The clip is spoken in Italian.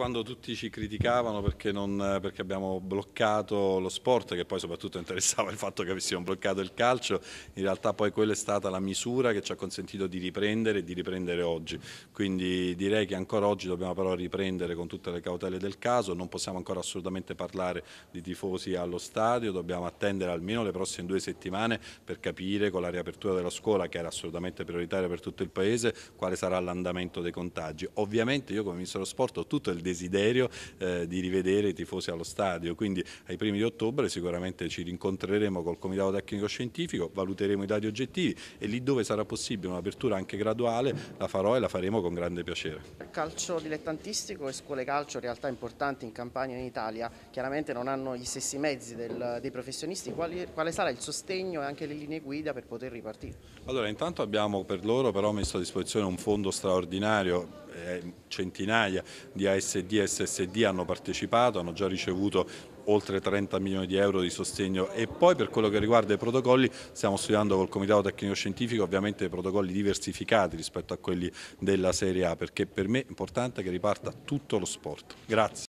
quando tutti ci criticavano perché, non, perché, abbiamo bloccato lo sport, che poi soprattutto interessava il fatto che avessimo bloccato il calcio, in realtà poi quella è stata la misura che ci ha consentito di riprendere e di riprendere oggi. Quindi direi che ancora oggi dobbiamo però riprendere con tutte le cautele del caso, non possiamo ancora assolutamente parlare di tifosi allo stadio, dobbiamo attendere almeno le prossime due settimane per capire con la riapertura della scuola, che era assolutamente prioritaria per tutto il Paese, quale sarà l'andamento dei contagi. Ovviamente io come Ministro dello Sport ho tutto il diritto desiderio eh, di rivedere i tifosi allo stadio, quindi ai primi di ottobre sicuramente ci rincontreremo col Comitato Tecnico Scientifico, valuteremo i dati oggettivi e lì dove sarà possibile un'apertura anche graduale la farò e la faremo con grande piacere. Calcio dilettantistico e scuole calcio, realtà importanti in Campania e in Italia, chiaramente non hanno gli stessi mezzi del, dei professionisti, quali, quale sarà il sostegno e anche le linee guida per poter ripartire? Allora intanto abbiamo per loro però messo a disposizione un fondo straordinario eh, centinaia di ASD e SSD hanno partecipato, hanno già ricevuto oltre 30 milioni di euro di sostegno e poi per quello che riguarda i protocolli stiamo studiando col Comitato Tecnico Scientifico ovviamente protocolli diversificati rispetto a quelli della Serie A perché per me è importante che riparta tutto lo sport. Grazie.